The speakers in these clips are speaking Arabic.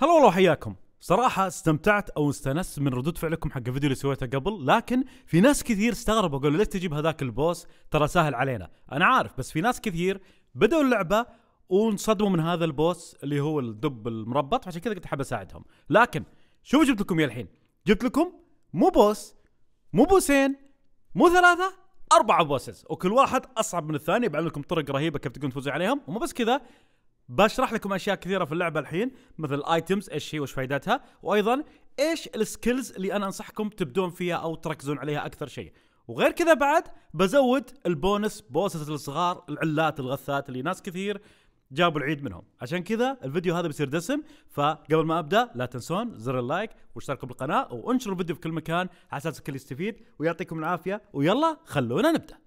هلا والله وحياكم صراحة استمتعت او استنست من ردود فعلكم حق الفيديو اللي سويته قبل لكن في ناس كثير استغربوا قالوا ليش تجيب هذاك البوس ترى سهل علينا انا عارف بس في ناس كثير بدأوا اللعبة وانصدموا من هذا البوس اللي هو الدب المربط عشان كذا قلت حاب اساعدهم لكن شو جبت لكم يا الحين جبت لكم مو بوس مو بوسين مو ثلاثة أربعة بوسز وكل واحد أصعب من الثاني بعلم لكم طرق رهيبة كيف تقدرون تفوزون عليهم ومو بس كذا بشرح لكم اشياء كثيره في اللعبه الحين مثل الايتمز ايش هي وايش فائدتها وايضا ايش السكيلز اللي انا انصحكم تبدون فيها او تركزون عليها اكثر شيء وغير كذا بعد بزود البونس بوسس الصغار العلات الغثات اللي ناس كثير جابوا العيد منهم عشان كذا الفيديو هذا بيصير دسم فقبل ما ابدا لا تنسون زر اللايك واشتركوا بالقناه وانشروا الفيديو في كل مكان على اساس الكل يستفيد ويعطيكم العافيه ويلا خلونا نبدا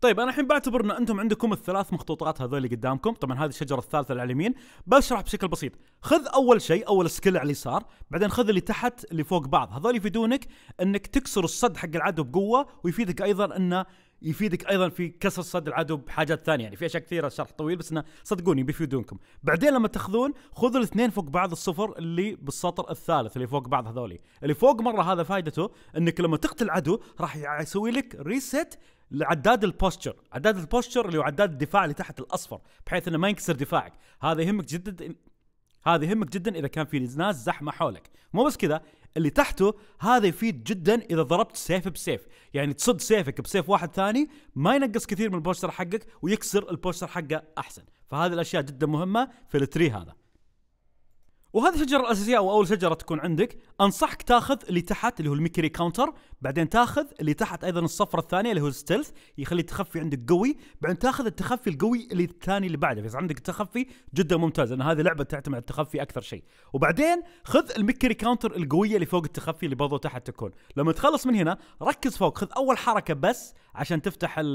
طيب انا الحين بعتبر ان انتم عندكم الثلاث مخطوطات هذول قدامكم طبعا هذه الشجره الثالثه اللي على اليمين بشرح بشكل بسيط خذ اول شيء اول سكيل على اليسار بعدين خذ اللي تحت اللي فوق بعض هذول يفيدونك انك تكسر الصد حق العدو بقوه ويفيدك ايضا انه يفيدك ايضا في كسر صد العدو بحاجات ثانيه يعني في اشياء كثيره شرح طويل بس انه صدقوني بيفيدونكم بعدين لما تاخذون خذوا الاثنين فوق بعض الصفر اللي بالسطر الثالث اللي فوق بعض هذولي اللي فوق مره هذا فائدته انك لما تقتل عدو راح يسوي لك ريست عداد البوستشر عداد البوستشر اللي هو عداد الدفاع اللي تحت الاصفر بحيث انه ما ينكسر دفاعك هذا يهمك جدا هذا يهمك جدا اذا كان في ناس زحمه حولك مو بس كذا اللي تحته هذا يفيد جدا اذا ضربت سيف بسيف يعني تصد سيفك بسيف واحد ثاني ما ينقص كثير من البوستر حقك ويكسر البوستر حقه احسن فهذه الاشياء جدا مهمه في التري هذا وهذه الشجره الاساسيه او اول شجره تكون عندك انصحك تاخذ اللي تحت اللي هو الميكري كاونتر بعدين تاخذ اللي تحت ايضا الصفره الثانيه اللي هو الستيلث يخلي التخفي عندك قوي بعدين تاخذ التخفي القوي اللي الثاني اللي بعده اذا عندك التخفي جدا ممتاز لان هذه لعبه تعتمد على التخفي اكثر شيء وبعدين خذ الميكري كاونتر القويه اللي فوق التخفي اللي برضو تحت تكون لما تخلص من هنا ركز فوق خذ اول حركه بس عشان تفتح يعني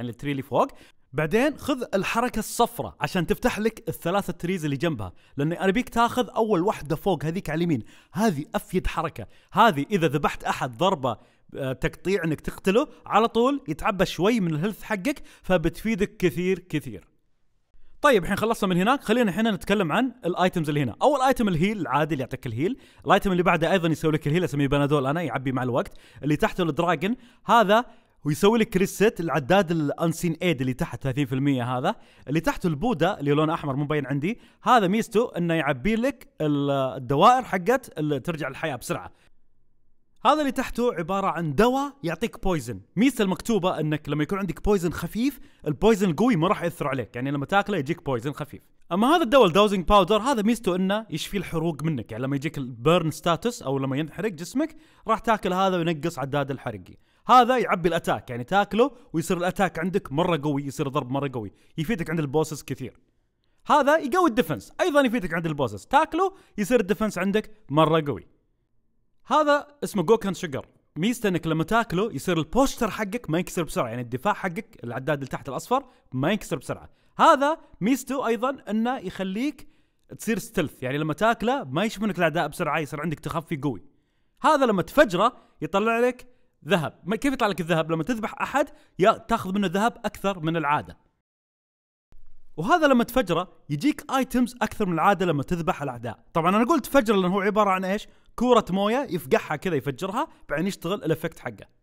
التري اللي فوق بعدين خذ الحركه الصفراء عشان تفتح لك الثلاثه تريز اللي جنبها لأني انا بيك تاخذ اول واحده فوق هذيك على اليمين هذه افيد حركه هذه اذا ذبحت احد ضربه آه، تقطيع انك تقتله على طول يتعبى شوي من الهيلث حقك فبتفيدك كثير كثير طيب الحين خلصنا من هناك خلينا الحين نتكلم عن الايتمز اللي هنا اول ايتم الهيل العادي اللي يعطيك الهيل الايتم اللي بعده ايضا يسوي لك الهيل اسميه بنادول انا يعبي مع الوقت اللي تحته الدراجن هذا ويسوي لك ريست العداد الانسين ايد اللي تحت 30% هذا اللي تحته البودا اللي لونه احمر مو باين عندي هذا ميزته انه يعبي لك الدوائر حقت ترجع للحياه بسرعه هذا اللي تحته عبارة عن دواء يعطيك بويزن ميزة المكتوبة انك لما يكون عندك بويزن خفيف البويزن القوي ما راح يأثر عليك يعني لما تاكله يجيك بويزن خفيف اما هذا الدواء الداوزنج باودر هذا ميزته انه يشفي الحروق منك يعني لما يجيك البيرن ستاتس او لما ينحرق جسمك راح تاكل هذا وينقص عداد الحرقي هذا يعبي الاتاك يعني تاكله ويصير الاتاك عندك مره قوي يصير ضرب مره قوي يفيدك عند البوسس كثير هذا يقوي الدفنس ايضا يفيدك عند البوسس تاكله يصير الدفنس عندك مره قوي هذا اسمه جوكن شجر ميزته انك لما تاكله يصير البوستر حقك ما ينكسر بسرعه يعني الدفاع حقك العداد اللي تحت الاصفر ما ينكسر بسرعه هذا ميزته ايضا انه يخليك تصير ستلث يعني لما تاكله ما يشوفونك الاعداء بسرعه يصير عندك تخفي قوي هذا لما تفجره يطلع لك ذهب كيف يطلع لك الذهب لما تذبح احد يا تاخذ منه ذهب اكثر من العاده وهذا لما تفجره يجيك ايتمز اكثر من العاده لما تذبح الاعداء طبعا انا قلت فجر لانه هو عباره عن ايش كوره مويه يفقعها كذا يفجرها بعدين يشتغل الافكت حقه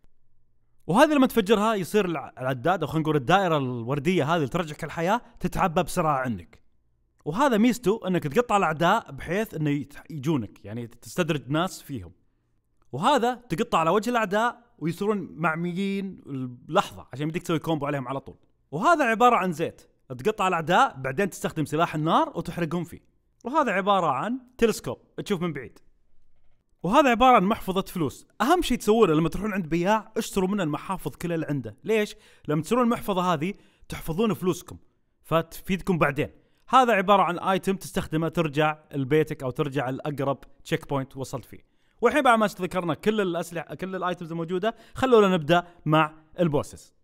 وهذه لما تفجرها يصير العداد او خلينا نقول الدائره الورديه هذه اللي ترجعك الحياه تتعبى بسرعه عندك وهذا ميزته انك تقطع الاعداء بحيث انه يجونك يعني تستدرج ناس فيهم وهذا تقطع على وجه الاعداء ويصيرون معميين لحظه عشان بدك تسوي كومبو عليهم على طول وهذا عباره عن زيت تقطع الاعداء بعدين تستخدم سلاح النار وتحرقهم فيه وهذا عباره عن تلسكوب تشوف من بعيد وهذا عباره عن محفظه فلوس اهم شيء تسوونه لما تروحون عند بياع اشتروا منه المحافظ كلها اللي عنده ليش لما تسوون المحفظه هذه تحفظون فلوسكم فتفيدكم بعدين هذا عباره عن ايتم تستخدمه ترجع لبيتك او ترجع لاقرب تشيك بوينت وصلت فيه والحين بعد ما ذكرنا كل الاسلحه كل الايتمز الموجوده خلونا نبدا مع البوسس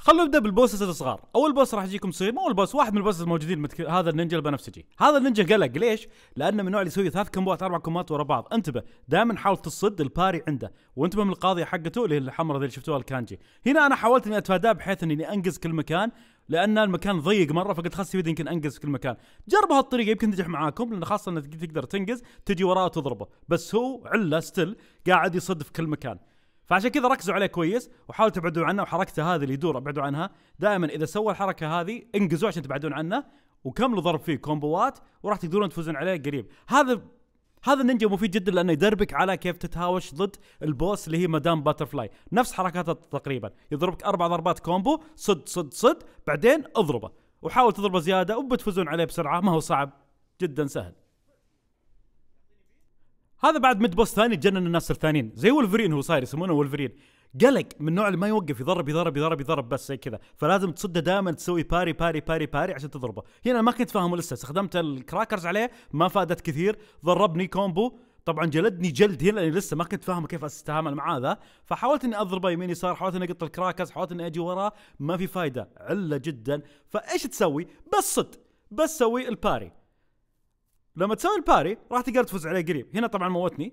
خلونا نبدا بالبوسس الصغار اول بوس راح يجيكم صغير مو البوس واحد من البوسس الموجودين متك... هذا النينجا البنفسجي هذا النينجا قلق ليش لانه من النوع اللي يسوي ثلاث كمبات اربع كمبات ورا بعض انتبه دائما حاول تصد الباري عنده وانتبه من القاضيه حقته اللي هي الحمراء اللي شفتوها الكانجي هنا انا حاولت اني اتفاداه بحيث اني انقز كل مكان لان المكان ضيق مره فقلت خلاص يفيد يمكن انقز في كل مكان جربوا هالطريقه يمكن تنجح معاكم لان خاصه انك تقدر تنقز تجي وراه وتضربه بس هو عله ستيل قاعد يصد في كل مكان فعشان كذا ركزوا عليه كويس وحاولوا تبعدوا عنه وحركته هذه اللي يدور ابعدوا عنها دائما اذا سوى الحركه هذه انقزوا عشان تبعدون عنه وكملوا ضرب فيه كومبوات وراح تقدرون تفوزون عليه قريب هذا هذا النينجا مفيد جدا لانه يدربك على كيف تتهاوش ضد البوس اللي هي مدام باترفلاي نفس حركاته تقريبا يضربك اربع ضربات كومبو صد صد صد بعدين اضربه وحاول تضربه زياده وبتفوزون عليه بسرعه ما هو صعب جدا سهل هذا بعد ميد بوس ثاني جنن الناس الثانيين زي ولفرين هو صاير يسمونه ولفرين قلق من نوع اللي ما يوقف يضرب يضرب يضرب يضرب بس زي كذا فلازم تصده دائما تسوي باري باري باري باري عشان تضربه هنا ما كنت فاهمه لسه استخدمت الكراكرز عليه ما فادت كثير ضربني كومبو طبعا جلدني جلد هنا لاني لسه ما كنت فاهم كيف استعمل مع هذا فحاولت اني اضربه يمين يسار حاولت اني اقط الكراكرز حاولت اني اجي وراه ما في فايده عله جدا فايش تسوي بس صد بس سوي الباري لما تسوي الباري راح تقدر تفوز عليه قريب هنا طبعا موتني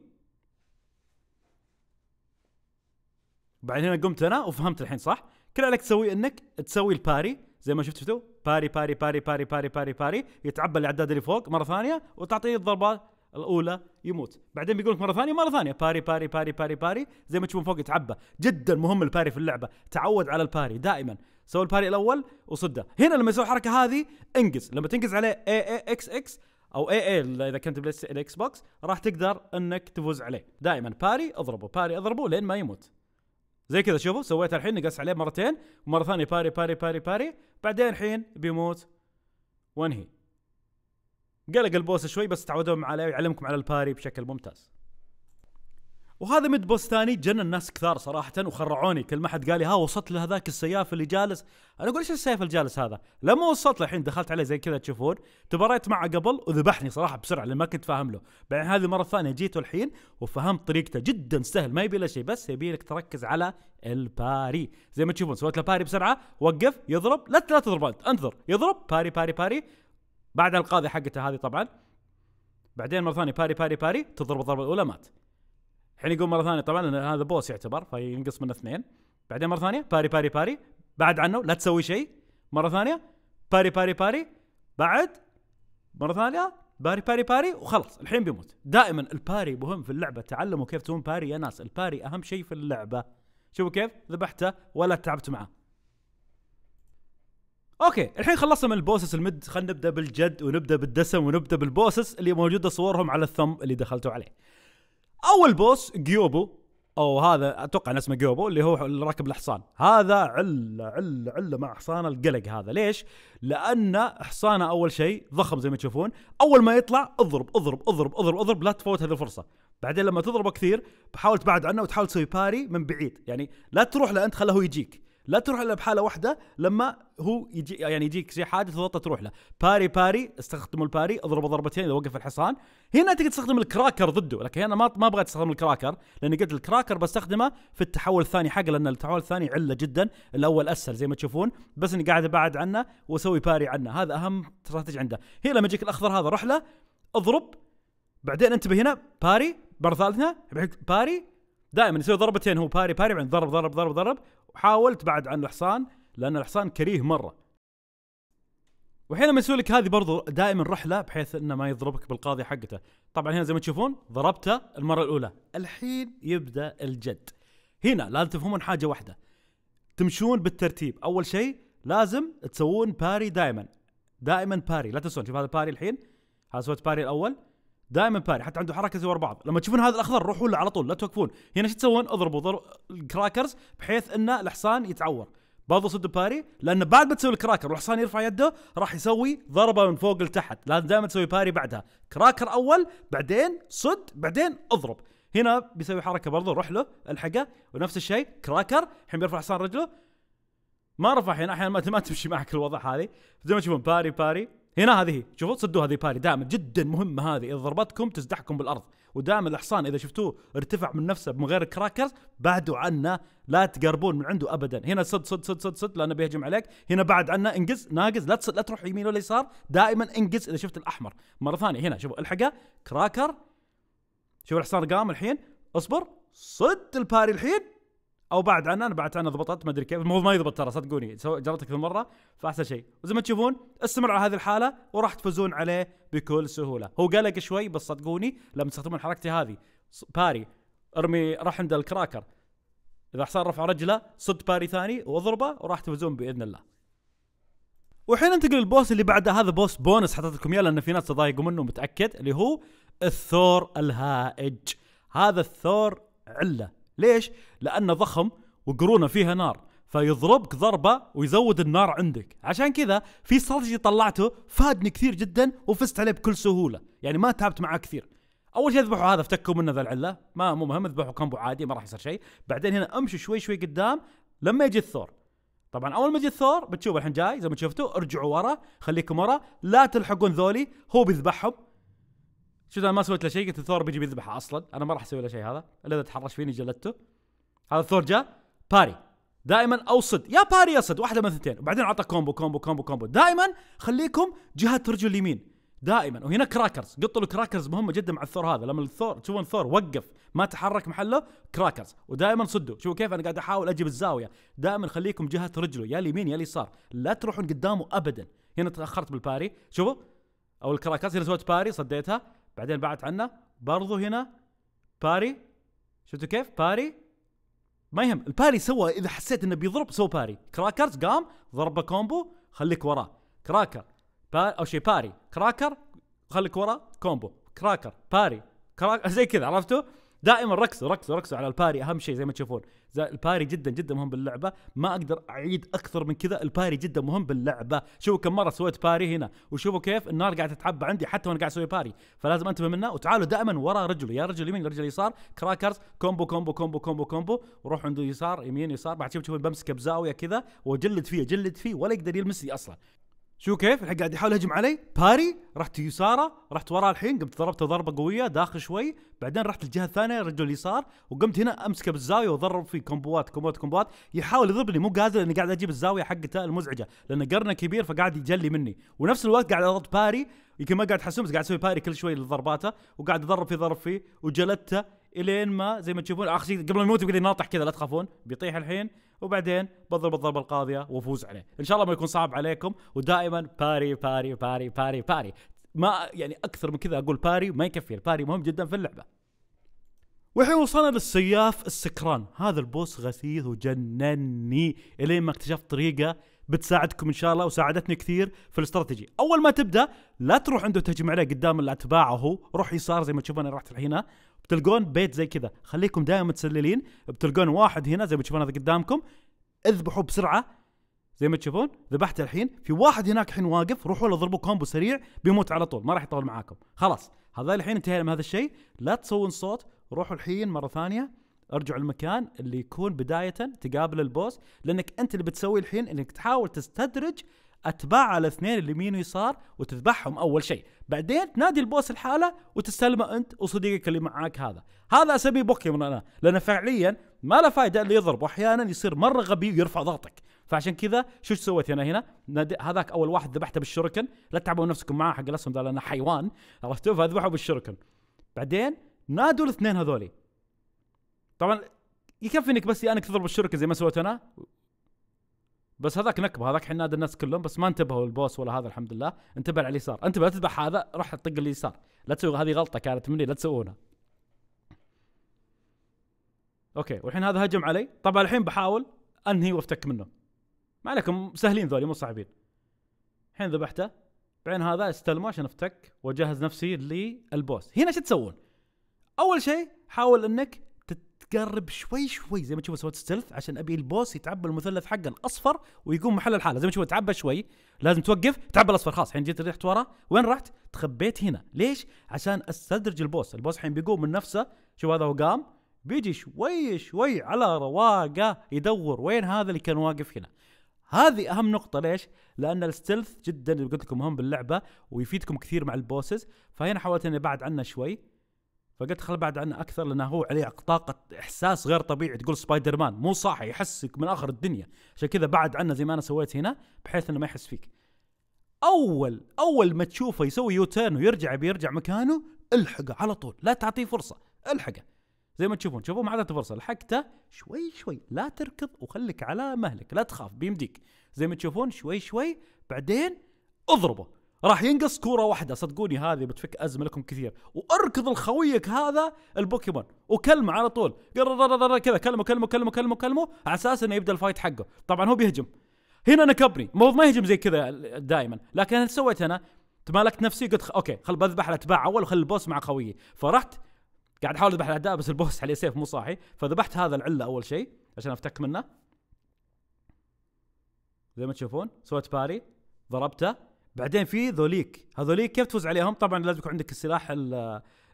بعد هنا قمت انا وفهمت الحين صح كل عليك تسوي انك تسوي الباري زي ما شفت شفتوا باري باري باري باري باري باري باري يتعبى الاعداد اللي فوق مره ثانيه وتعطيه الضربه الاولى يموت بعدين بيقول لك مره ثانيه مره ثانيه باري باري باري باري باري زي ما تشوفون فوق يتعبى جدا مهم الباري في اللعبه تعود على الباري دائما سوي الباري الاول وصده هنا لما يسوي الحركه هذه انقز لما تنقز عليه اي اي اكس اكس او اي اي اذا كنت بلاي الاكس بوكس راح تقدر انك تفوز عليه دائما باري اضربه باري اضربه لين ما يموت زي كذا شوفوا سويت الحين نقص عليه مرتين ومره ثانيه باري باري باري باري بعدين الحين بيموت وانهي قلق البوس شوي بس تعودوا عليه ويعلمكم على الباري بشكل ممتاز وهذا مد ثاني جنن ناس كثار صراحه وخرعوني كل ما حد قال لي ها وصلت لهذاك السياف اللي جالس انا اقول ايش اللي الجالس هذا لما وصلت الحين دخلت عليه زي كذا تشوفون تباريت معه قبل وذبحني صراحه بسرعه لان ما كنت فاهم له بعدين هذه المره الثانيه جيته الحين وفهمت طريقته جدا سهل ما يبي له شيء بس يبي لك تركز على الباري زي ما تشوفون سويت له باري بسرعه وقف يضرب لا لا تضرب انت انتظر يضرب باري باري باري بعد القاضي حقته هذه طبعا بعدين مره ثانيه باري باري باري تضرب الضربه الاولى مات الحين يعني يقول مره ثانيه طبعا هذا بوس يعتبر فينقص منه اثنين بعدين مره ثانيه باري باري باري بعد عنه لا تسوي شيء مره ثانيه باري باري باري بعد مره ثانيه باري باري باري وخلص الحين بيموت دائما الباري مهم في اللعبه تعلموا كيف تسوون باري يا ناس الباري اهم شيء في اللعبه شوفوا كيف ذبحته ولا تعبت معه اوكي الحين خلصنا من البوسس المد خلينا نبدا بالجد ونبدا بالدسم ونبدا بالبوسس اللي موجوده صورهم على الثم اللي دخلتوا عليه اول بوس جيوبو او هذا اتوقع أن اسمه جيوبو اللي هو راكب الحصان هذا عله عله عله مع حصانه القلق هذا ليش لان حصانه اول شيء ضخم زي ما تشوفون اول ما يطلع اضرب اضرب اضرب اضرب اضرب لا تفوت هذه الفرصه بعدين لما تضربه كثير بحاول تبعد عنه وتحاول تسوي باري من بعيد يعني لا تروح له انت خله يجيك لا تروح الا بحاله واحده لما هو يجي يعني يجيك زي حادث وضغطه تروح له باري باري استخدموا الباري اضربوا ضربتين اذا وقف الحصان هنا تقدر تستخدم الكراكر ضده لكن انا ما ما بغيت استخدم الكراكر لاني قلت الكراكر بستخدمه في التحول الثاني حقه لان التحول الثاني عله جدا الاول اسهل زي ما تشوفون بس اني قاعد ابعد عنه واسوي باري عنه هذا اهم استراتيجي عنده هنا لما يجيك الاخضر هذا روح له اضرب بعدين انتبه هنا باري مره ثالثه باري دائما يسوي ضربتين هو باري باري بعدين ضرب ضرب ضرب ضرب وحاولت بعد عن الحصان لان الحصان كريه مره وحين لما يسوي لك هذه برضو دائما رحله بحيث انه ما يضربك بالقاضي حقته طبعا هنا زي ما تشوفون ضربته المره الاولى الحين يبدا الجد هنا لازم تفهمون حاجه واحده تمشون بالترتيب اول شيء لازم تسوون باري دائما دائما باري لا تنسون شوف هذا باري الحين هذا سويت باري الاول دائما باري حتى عنده حركه زي ورا بعض لما تشوفون هذا الاخضر روحوا له على طول لا توقفون هنا شو تسوون اضربوا ضرب الكراكرز بحيث ان الحصان يتعور برضه صد باري لان بعد ما تسوي الكراكر والحصان يرفع يده راح يسوي ضربه من فوق لتحت لازم دائما تسوي باري بعدها كراكر اول بعدين صد بعدين اضرب هنا بيسوي حركه برضه روح له الحقه ونفس الشيء كراكر الحين بيرفع حصان رجله ما رفع هنا احيانا ما تمشي معك الوضع هذه زي ما تشوفون باري باري هنا هذه شوفوا صدوا هذه باري دائما جدا مهمه هذه اذا ضربتكم تزدحكم بالارض ودائما الحصان اذا شفتوه ارتفع من نفسه من غير كراكرز بعدوا عنه لا تقربون من عنده ابدا هنا صد صد صد صد صد لانه بيهجم عليك هنا بعد عنه انقز ناقز لا لا تروح يمين ولا يسار دائما انقز اذا شفت الاحمر مره ثانيه هنا شوفوا الحقه كراكر شوف الحصان قام الحين اصبر صد الباري الحين او بعد عنها انا بعد عنها ضبطت ما ادري كيف المفروض ما يضبط ترى صدقوني جربت اكثر مره فاحسن شيء وزي ما تشوفون استمر على هذه الحاله وراح تفوزون عليه بكل سهوله هو قلق شوي بس صدقوني لما تستخدمون حركتي هذه باري ارمي راح عند الكراكر اذا حصان رفع رجله صد باري ثاني واضربه وراح تفوزون باذن الله والحين ننتقل للبوس اللي بعده هذا بوس بونس حطيت لكم اياه لان في ناس تضايقوا منه متاكد اللي هو الثور الهائج هذا الثور عله ليش؟ لأنه ضخم وقرونه فيها نار فيضربك ضربه ويزود النار عندك عشان كذا في استراتيجي طلعته فادني كثير جدا وفزت عليه بكل سهوله يعني ما تعبت معاه كثير اول شيء اذبحوا هذا افتكوا منه ذا العله ما مو مهم اذبحوا كمبو عادي ما راح يصير شيء بعدين هنا امشي شوي شوي قدام لما يجي الثور طبعا اول ما يجي الثور بتشوف الحين جاي زي ما شفتوا ارجعوا ورا خليكم ورا لا تلحقون ذولي هو بيذبحهم شفت انا ما سويت له شيء قلت ثور بيجي بيذبحه اصلا انا ما راح اسوي له شيء هذا الا اذا تحرش فيني جلدته هذا ثور جاء باري دائما او صد يا باري يا صد واحده من اثنتين وبعدين اعطى كومبو كومبو كومبو كومبو دائما خليكم جهه رجل اليمين دائما وهنا كراكرز قطوا له كراكرز مهمه جدا مع الثور هذا لما الثور تشوفون ثور وقف ما تحرك محله كراكرز ودائما صدوا شوفوا كيف انا قاعد احاول اجيب الزاويه دائما خليكم جهه رجله يا اليمين يا اليسار لا تروحون قدامه ابدا هنا تاخرت بالباري شوفوا او الكراكرز هنا سويت باري صديتها بعدين بعت عنا برضو هنا باري شفتوا كيف باري ما يهم الباري سوى اذا حسيت انه بيضرب سوى باري كراكرز قام ضربه كومبو خليك وراه كراكر بار او شيء باري كراكر خليك وراه كومبو كراكر باري كراك زي كذا عرفتوا دائما ركزوا ركزوا ركزوا على الباري اهم شيء زي ما تشوفون الباري جدا جدا مهم باللعبه ما اقدر اعيد اكثر من كذا الباري جدا مهم باللعبه شوفوا كم مره سويت باري هنا وشوفوا كيف النار قاعده تتعبى عندي حتى وانا قاعد اسوي باري فلازم انتبه منه وتعالوا دائما ورا رجله يا رجل يمين يا رجل يسار كراكرز كومبو كومبو كومبو كومبو كومبو وروح عنده يسار يمين يسار بعد شوف شوف بمسكه بزاويه كذا واجلد فيه جلد فيه ولا يقدر يلمسني اصلا شو كيف الحين قاعد يحاول يهجم علي باري رحت يساره رحت وراه الحين قمت ضربته ضربه قويه داخل شوي بعدين رحت الجهه الثانيه رجل يسار وقمت هنا امسكه بالزاويه وضرب فيه كومبوات كومبوات كومبوات يحاول يضربني مو قادر لاني قاعد اجيب الزاويه حقته المزعجه لان قرنه كبير فقاعد يجلي مني ونفس الوقت قاعد اضرب باري يمكن ما قاعد حسوم بس قاعد اسوي باري كل شوي لضرباته وقاعد اضرب فيه ضرب فيه وجلدته الين ما زي ما تشوفون اخر شيء قبل ما يموت يقول ناطح كذا لا تخافون بيطيح الحين وبعدين بضرب الضربه القاضيه وافوز عليه ان شاء الله ما يكون صعب عليكم ودائما باري باري باري باري باري ما يعني اكثر من كذا اقول باري ما يكفي الباري مهم جدا في اللعبه والحين وصلنا للسياف السكران هذا البوس غثيث وجنني الين ما اكتشفت طريقه بتساعدكم ان شاء الله وساعدتني كثير في الاستراتيجي اول ما تبدا لا تروح عنده تهجم عليه قدام الاتباع هو روح يسار زي ما تشوفون انا رحت هنا بتلقون بيت زي كذا خليكم دائما متسللين بتلقون واحد هنا زي ما تشوفون هذا قدامكم اذبحوا بسرعه زي ما تشوفون ذبحت الحين في واحد هناك الحين واقف روحوا له ضربوا كومبو سريع بيموت على طول ما راح يطول معاكم خلاص هذا الحين انتهينا من هذا الشيء لا تسوون صوت روحوا الحين مره ثانيه ارجع المكان اللي يكون بدايه تقابل البوس لانك انت اللي بتسوي الحين انك تحاول تستدرج اتباع الاثنين اللي يمين ويسار وتذبحهم اول شيء بعدين تنادي البوس الحالة وتستلمه انت وصديقك اللي معاك هذا هذا اسميه بوكيمون انا لانه فعليا ما له فائده اللي يضرب واحيانا يصير مره غبي ويرفع ضغطك فعشان كذا شو سويت انا هنا هذاك اول واحد ذبحته بالشركن لا تتعبون نفسكم معاه حق الاسهم ذا لانه حيوان عرفتوا فاذبحوا بالشركن بعدين نادوا الاثنين هذولي طبعا يكفي انك بس انك تضرب الشركه زي ما سويت انا بس هذاك نكبه هذاك حناد الناس كلهم بس ما انتبهوا البوس ولا هذا الحمد لله انتبه على اليسار انتبه لا تذبح هذا روح طق اليسار لا تسوي هذه غلطه كانت مني لا تسوونها اوكي والحين هذا هجم علي طبعا الحين بحاول انهي وافتك منه ما عليكم سهلين ذولي مو صعبين الحين ذبحته بعدين هذا استلمه عشان افتك واجهز نفسي للبوس هنا شو تسوون اول شيء حاول انك تقرب شوي شوي زي ما تشوف سويت ستيلث عشان ابي البوس يتعبى المثلث حقه الاصفر ويقوم محل الحاله زي ما تشوف تعبى شوي لازم توقف تعبى الاصفر خلاص الحين جيت رحت ورا وين رحت؟ تخبيت هنا ليش؟ عشان استدرج البوس البوس الحين بيقوم من نفسه شوف هذا وقام بيجي شوي شوي على رواقه يدور وين هذا اللي كان واقف هنا هذه اهم نقطة ليش؟ لان الستلث جدا قلت لكم مهم باللعبة ويفيدكم كثير مع البوسز فهنا حاولت اني ابعد عنه شوي فقلت خل بعد عنه اكثر لانه هو عليه طاقه احساس غير طبيعي تقول سبايدر مان مو صاحي يحسك من اخر الدنيا عشان كذا بعد عنه زي ما انا سويت هنا بحيث انه ما يحس فيك اول اول ما تشوفه يسوي يوتيرن ويرجع بيرجع مكانه الحقه على طول لا تعطيه فرصه الحقه زي ما تشوفون شوفوا ما عطيته فرصه لحقته شوي شوي لا تركض وخلك على مهلك لا تخاف بيمديك زي ما تشوفون شوي شوي بعدين اضربه راح ينقص كوره واحده صدقوني هذه بتفك ازمه لكم كثير واركض لخويك هذا البوكيمون وكلمه على طول كذا كلمه كلمه كلمه كلمه كلمه على اساس انه يبدا الفايت حقه طبعا هو بيهجم هنا نكبني المفروض ما يهجم زي كذا دائما لكن ايش سويت انا تمالكت نفسي قلت اوكي خل بذبح الاتباع اول وخل البوس مع خويي فرحت قاعد احاول اذبح الاعداء بس البوس عليه سيف مو صاحي فذبحت هذا العله اول شيء عشان افتك منه زي ما تشوفون سويت باري ضربته بعدين في ذوليك هذوليك كيف تفوز عليهم طبعا لازم يكون عندك السلاح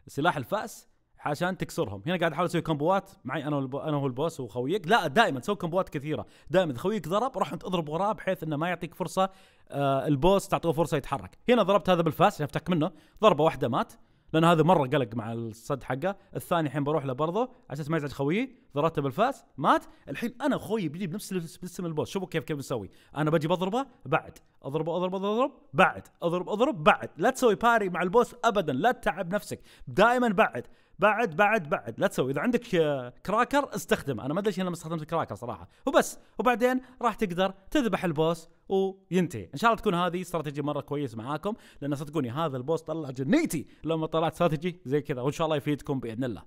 السلاح الفاس عشان تكسرهم هنا قاعد احاول اسوي كومبوات معي انا والبو... انا والبوس وخويك لا دائما تسوي كومبوات كثيره دائما خويك ضرب روح انت اضرب وراه بحيث انه ما يعطيك فرصه آه البوس تعطوه فرصه يتحرك هنا ضربت هذا بالفاس عشان افتك منه ضربه واحده مات لان هذا مره قلق مع الصد حقه الثاني الحين بروح له برضه على اساس ما يزعج خويي ضربته بالفاس مات الحين انا خويي بيجي بنفس اسم البوس شوفوا كيف كيف نسوي انا بجي بضربه بعد اضربه اضرب اضرب بعد اضرب اضرب بعد لا تسوي باري مع البوس ابدا لا تتعب نفسك دائما بعد بعد بعد بعد لا تسوي اذا عندك آه، كراكر استخدمه انا ما ادري ليش انا ما استخدمت الكراكر صراحه وبس وبعدين راح تقدر تذبح البوس وينتهي ان شاء الله تكون هذه استراتيجي مره كويسه معاكم لان صدقوني هذا البوس طلع جنيتي لما طلعت استراتيجي زي كذا وان شاء الله يفيدكم باذن الله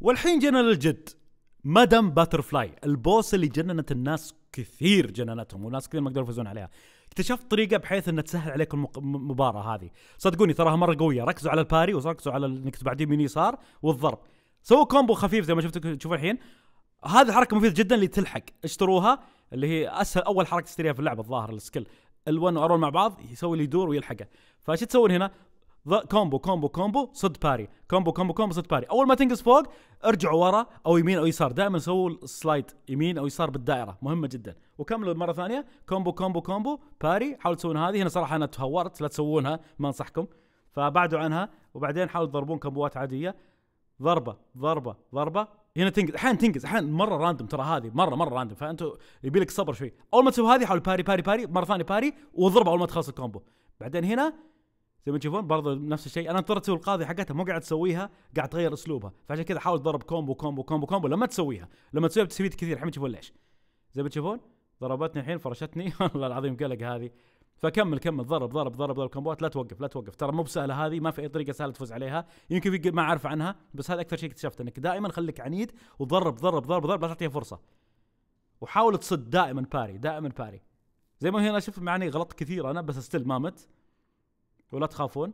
والحين جينا للجد مدام باترفلاي البوس اللي جننت الناس كثير جننتهم وناس كثير ما قدروا يفوزون عليها اكتشفت طريقه بحيث انها تسهل عليكم المباراه هذه صدقوني تراها مره قويه ركزوا على الباري وركزوا على انك تبعدين من يسار والضرب سووا كومبو خفيف زي ما شفتوا تشوفوا الحين هذه حركه مفيده جدا اللي تلحق اشتروها اللي هي اسهل اول حركه تشتريها في اللعبه الظاهر السكيل ال1 مع بعض يسوي اللي يدور ويلحقه فايش تسوون هنا كومبو كومبو كومبو صد باري كومبو كومبو كومبو صد باري اول ما تنقص فوق ارجعوا ورا او يمين او يسار دائما سووا السلايد يمين او يسار بالدائره مهمه جدا وكملوا مره ثانيه كومبو كومبو كومبو باري حاولوا تسوون هذه هنا صراحه انا تهورت لا تسوونها ما انصحكم فبعدوا عنها وبعدين حاولوا تضربون كمبوات عاديه ضربه ضربه ضربه هنا تنقز احيانا تنقز احيانا مره راندوم ترى هذه مره مره راندوم فانتوا يبي لك صبر شوي اول ما تسوي هذه حاول باري باري باري مره ثانيه باري وضربه اول ما تخلص الكومبو بعدين هنا زي ما تشوفون برضه نفس الشيء انا اضطرت اسوي القاضي حقتها مو قاعد تسويها قاعد تغير اسلوبها فعشان كذا حاول تضرب كومبو كومبو كومبو كومبو لما تسويها لما تسويها بتستفيد كثير الحين تشوفون ليش زي ما تشوفون ضربتني الحين فرشتني والله العظيم قلق هذه فكمل كمل ضرب ضرب ضرب ضرب كومبوات لا توقف لا توقف ترى مو بسهله هذه ما في اي طريقه سهله تفوز عليها يمكن في ما اعرف عنها بس هذا اكثر شيء اكتشفت انك دائما خليك عنيد وضرب ضرب ضرب ضرب لا تعطيها فرصه وحاول تصد دائما باري دائما باري زي ما هنا شفت معاني غلط كثير انا بس استل ما مت ولا تخافون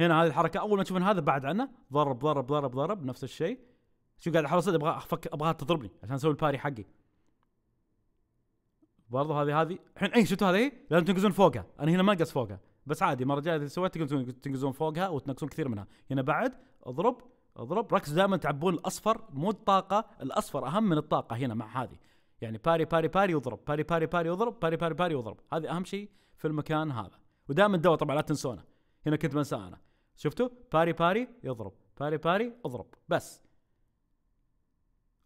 هنا هذه الحركه اول ما تشوفون هذا بعد عنه ضرب ضرب ضرب ضرب نفس الشيء شو قاعد احاول ابغى افكر ابغاها تضربني عشان اسوي الباري حقي برضه هذه هذه الحين اي شفتوا هذه لازم تنقزون فوقها انا هنا ما قص فوقها بس عادي مرة الجايه اذا سويت تنقزون فوقها وتنقزون كثير منها هنا بعد اضرب اضرب ركز دائما تعبون الاصفر مو الطاقه الاصفر اهم من الطاقه هنا مع هذه يعني باري باري باري واضرب باري باري باري واضرب باري باري باري واضرب هذه اهم شيء في المكان هذا ودائما الدواء طبعا لا تنسونه هنا كنت بنسى انا شفتوا باري باري يضرب باري باري اضرب بس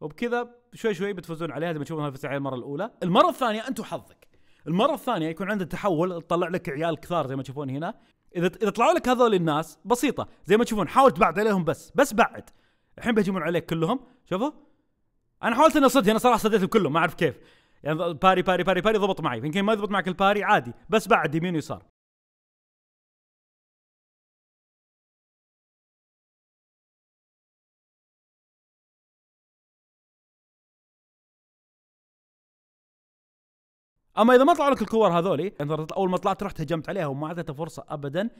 وبكذا شوي شوي بتفوزون عليها لما تشوفون هالفتحه المره الاولى المره الثانيه انتم حظك المره الثانيه يكون عندك تحول تطلع لك عيال كثار زي ما تشوفون هنا اذا اذا طلعوا لك هذول الناس بسيطه زي ما تشوفون حاول تبعد عليهم بس بس بعد الحين بيهجمون عليك كلهم شوفوا انا حاولت اني اصد هنا صراحه صديتهم كلهم ما اعرف كيف يعني باري باري باري باري ضبط معي يمكن ما يضبط معك الباري عادي بس بعد يمين ويسار اما اذا ما طلعوا لك الكور هذولي يعني اول ما طلعت رحت هجمت عليها وما اعطيتها فرصه ابدا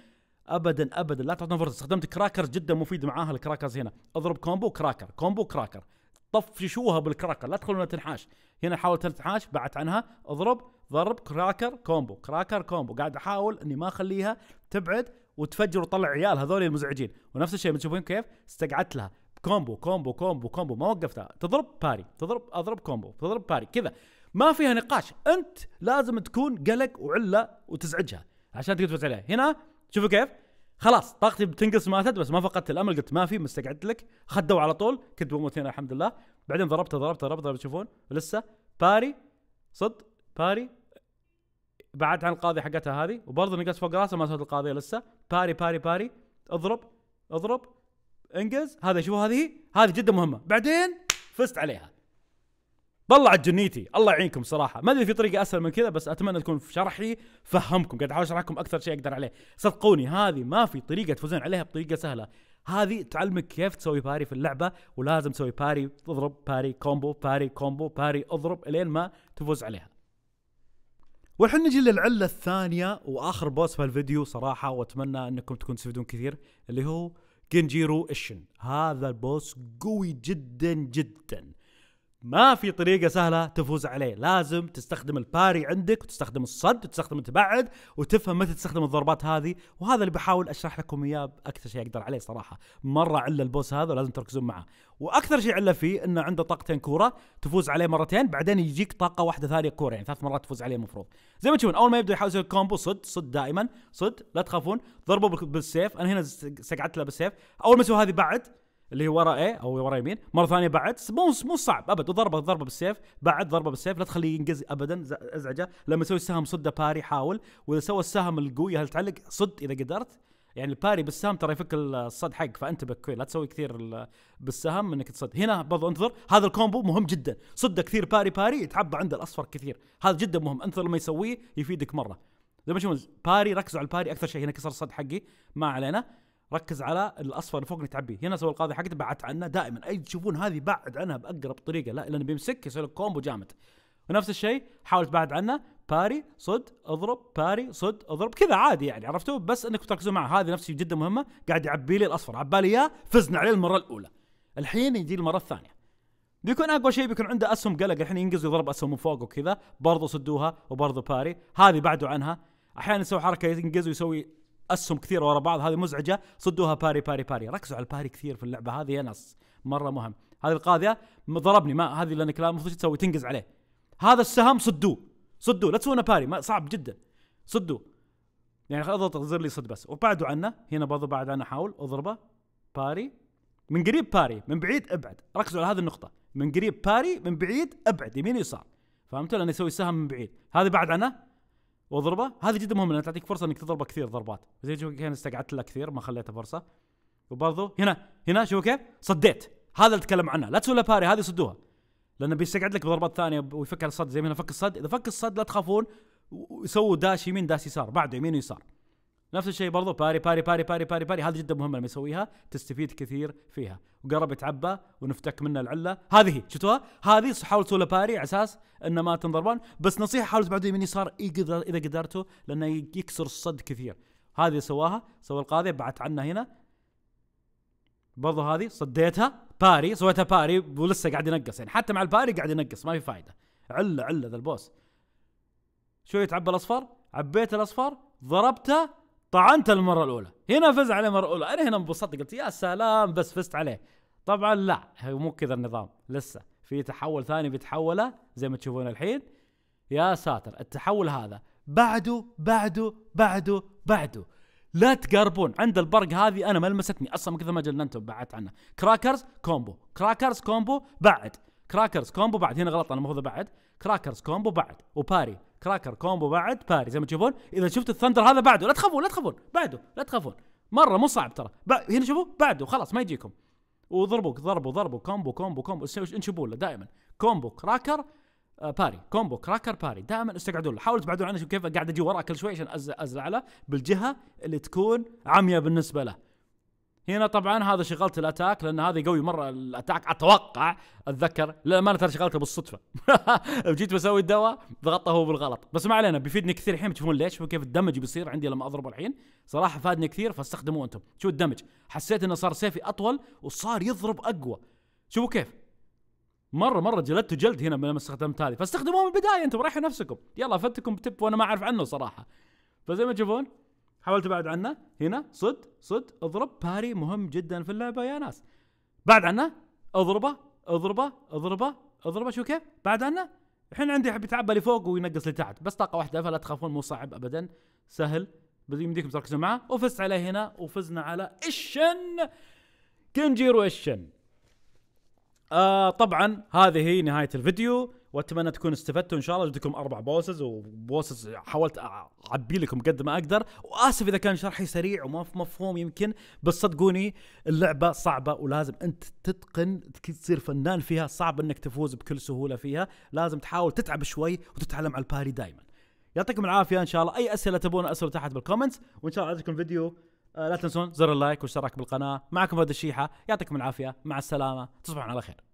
ابدا ابدا لا تعطون فرصه استخدمت كراكرز جدا مفيد معاها الكراكرز هنا اضرب كومبو كراكر كومبو كراكر طفشوها بالكراكر لا تخلونا تنحاش هنا حاولت تنحاش بعت عنها اضرب ضرب كراكر كومبو كراكر كومبو قاعد احاول اني ما اخليها تبعد وتفجر وتطلع عيال هذول المزعجين ونفس الشيء بتشوفون كيف استقعدت لها كومبو كومبو كومبو كومبو ما وقفتها تضرب باري تضرب اضرب كومبو تضرب باري كذا ما فيها نقاش انت لازم تكون قلق وعله وتزعجها عشان تقدر تفوز عليها هنا شوفوا كيف خلاص طاقتي بتنقص ماتت بس ما فقدت الامل قلت ما في مستقعدت لك خدوا على طول كنت بموت هنا الحمد لله بعدين ضربت ضربت ضربت تشوفون لسه باري صد باري بعد عن القاضي حقتها هذه وبرضه نقص فوق راسه ما صوت القاضيه لسه باري باري باري اضرب اضرب انقز هذا شوفوا هذه هذه جدا مهمه بعدين فزت عليها طلعت جنيتي الله يعينكم صراحه ما ادري في طريقه اسهل من كذا بس اتمنى تكون في شرحي فهمكم قاعد احاول اشرحكم اكثر شيء اقدر عليه صدقوني هذه ما في طريقه تفوزون عليها بطريقه سهله هذه تعلمك كيف تسوي باري في اللعبه ولازم تسوي باري تضرب باري كومبو باري كومبو باري اضرب الين ما تفوز عليها والحين نجي للعلة الثانية واخر بوس في الفيديو صراحة واتمنى انكم تكونوا تستفيدون كثير اللي هو جنجيرو اشن هذا البوس قوي جدا جدا ما في طريقة سهلة تفوز عليه لازم تستخدم الباري عندك وتستخدم الصد وتستخدم التبعد وتفهم متى تستخدم الضربات هذه وهذا اللي بحاول اشرح لكم اياه باكثر شيء اقدر عليه صراحة مرة عله البوس هذا ولازم تركزون معه واكثر شيء عله فيه انه عنده طاقتين كورة تفوز عليه مرتين بعدين يجيك طاقة واحدة ثانية كورة يعني ثلاث مرات تفوز عليه المفروض زي ما تشوفون اول ما يبدا يحاول يسوي الكومبو صد صد دائما صد لا تخافون ضربه بالسيف انا هنا سقعت له بالسيف اول ما يسوي هذه بعد اللي هو ورا ايه او ورا يمين مره ثانيه بعد مو مو صعب ابد ضربه ضربه بالسيف بعد ضربه بالسيف لا تخليه ينقز ابدا ازعجه لما يسوي السهم صده باري حاول واذا سوى السهم القوي هل تعلق صد اذا قدرت يعني الباري بالسهم ترى يفك الصد حق فانتبه كويس لا تسوي كثير بالسهم انك تصد هنا برضو انتظر هذا الكومبو مهم جدا صده كثير باري باري يتعبى عند الاصفر كثير هذا جدا مهم انتظر لما يسويه يفيدك مره زي ما باري ركزوا على الباري اكثر شيء هنا كسر الصد حقي ما علينا ركز على الاصفر اللي فوق اللي تعبيه هنا سوى القاضي حقته بعت عنه دائما اي تشوفون هذه بعد عنها باقرب طريقه لا لانه بيمسك يسوي لك كومبو جامد ونفس الشيء حاول تبعد عنه باري صد اضرب باري صد اضرب كذا عادي يعني عرفتوا بس انكم تركزوا معه هذه نفسي جدا مهمه قاعد يعبي لي الاصفر عبالي اياه فزنا عليه المره الاولى الحين يجي المره الثانيه بيكون اقوى شيء بيكون عنده اسهم قلق الحين ينقز ويضرب اسهم من فوق وكذا برضه صدوها وبرضه باري هذه بعده عنها احيانا يسوي حركه ينقز ويسوي اسهم كثير ورا بعض هذه مزعجه صدوها باري باري باري ركزوا على الباري كثير في اللعبه هذه يا ناس مره مهم هذه القاضيه ضربني ما هذه لان كلام المفروض تسوي تنقز عليه هذا السهم صدوه صدوه لا تسوونه باري ما صعب جدا صدوه يعني اضغط زر لي صد بس وبعدوا عنه هنا برضو بعد عنه حاول اضربه باري من قريب باري من بعيد ابعد ركزوا على هذه النقطه من قريب باري من بعيد ابعد يمين يسار فهمتوا لانه يسوي سهم من بعيد هذه بعد عنه واضربه هذه جدا مهمه لان تعطيك فرصه انك تضربه كثير ضربات زي شوف كان استقعدت له كثير ما خليته فرصه وبرضه هنا هنا شوف كيف صديت هذا اللي اتكلم عنه لا تسوي له باري هذه صدوها لانه بيستقعد لك بضربات ثانيه ويفك الصد زي ما هنا فك الصد اذا فك الصد لا تخافون وسووا داش يمين داش يسار بعده يمين ويسار نفس الشيء برضو باري باري باري باري باري باري هذه جدا مهمه لما يسويها تستفيد كثير فيها وقرب يتعبى ونفتك منه العله هذه شفتوها هذه حاول تسوي باري على اساس انه ما تنضربان بس نصيحه حاول بعد يمين يسار اذا قدرتوا لانه يكسر الصد كثير هذه سواها سوى القاضي بعت عنه هنا برضو هذه صديتها باري سويتها باري ولسه قاعد ينقص يعني حتى مع الباري قاعد ينقص ما في فايده عله عله ذا البوس شوي تعبى الاصفر عبيت الاصفر ضربته طعنت المره الاولى هنا فز عليه المره الاولى انا هنا انبسطت قلت يا سلام بس فزت عليه طبعا لا مو كذا النظام لسه في تحول ثاني بيتحوله زي ما تشوفون الحين يا ساتر التحول هذا بعده بعده بعده بعده لا تقربون عند البرق هذه انا ما لمستني اصلا من كثر ما جننتم بعدت عنه كراكرز كومبو كراكرز كومبو بعد كراكرز كومبو بعد هنا غلط انا المفروض بعد كراكرز كومبو بعد وباري كراكر كومبو بعد باري زي ما تشوفون اذا شفت الثندر هذا بعده لا تخافون لا تخافون بعده لا تخافون مره مو صعب ترى هنا شوفوا بعده خلاص ما يجيكم وضربوا ضربوا ضربوا كومبو كومبو كومبو انشبوا له دائما كومبو كراكر آه باري كومبو كراكر باري دائما استقعدوا له حاولوا تبعدوا عنه شوف كيف قاعد اجي وراه كل شوي عشان ازعله بالجهه اللي تكون عمياء بالنسبه له هنا طبعا هذا شغلت الاتاك لان هذا قوي مره الاتاك اتوقع اتذكر للامانه ترى شغلته بالصدفه جيت بسوي الدواء ضغطه هو بالغلط بس ما علينا بيفيدني كثير الحين بتشوفون ليش شوفوا كيف الدمج بيصير عندي لما اضربه الحين صراحه فادني كثير فاستخدموه انتم شو الدمج حسيت انه صار سيفي اطول وصار يضرب اقوى شوفوا كيف مره مره جلدته جلد هنا لما استخدمت هذه فاستخدموه من البدايه انتم ريحوا نفسكم يلا فدتكم بتب وانا ما اعرف عنه صراحه فزي ما تشوفون حاولت ابعد عنه هنا صد صد اضرب باري مهم جدا في اللعبه يا ناس بعد عنه اضربه اضربه اضربه اضربه شو كيف بعد عنه الحين عندي يحب لي لفوق وينقص لتحت بس طاقه واحده فلا تخافون مو صعب ابدا سهل يمديكم تركزون معاه وفزت عليه هنا وفزنا على الشن كنجيرو الشن آه طبعا هذه هي نهايه الفيديو واتمنى تكونوا استفدتوا ان شاء الله جبت لكم اربع بوسز وبوسز حاولت اعبي لكم قد ما اقدر واسف اذا كان شرحي سريع وما في مفهوم يمكن بس صدقوني اللعبه صعبه ولازم انت تتقن تصير فنان فيها صعب انك تفوز بكل سهوله فيها لازم تحاول تتعب شوي وتتعلم على الباري دائما يعطيكم العافيه ان شاء الله اي اسئله تبون اسئله تحت بالكومنتس وان شاء الله عجبكم فيديو آه، لا تنسون زر اللايك والاشتراك بالقناه معكم هذا الشيحه يعطيكم العافيه مع السلامه تصبحون على خير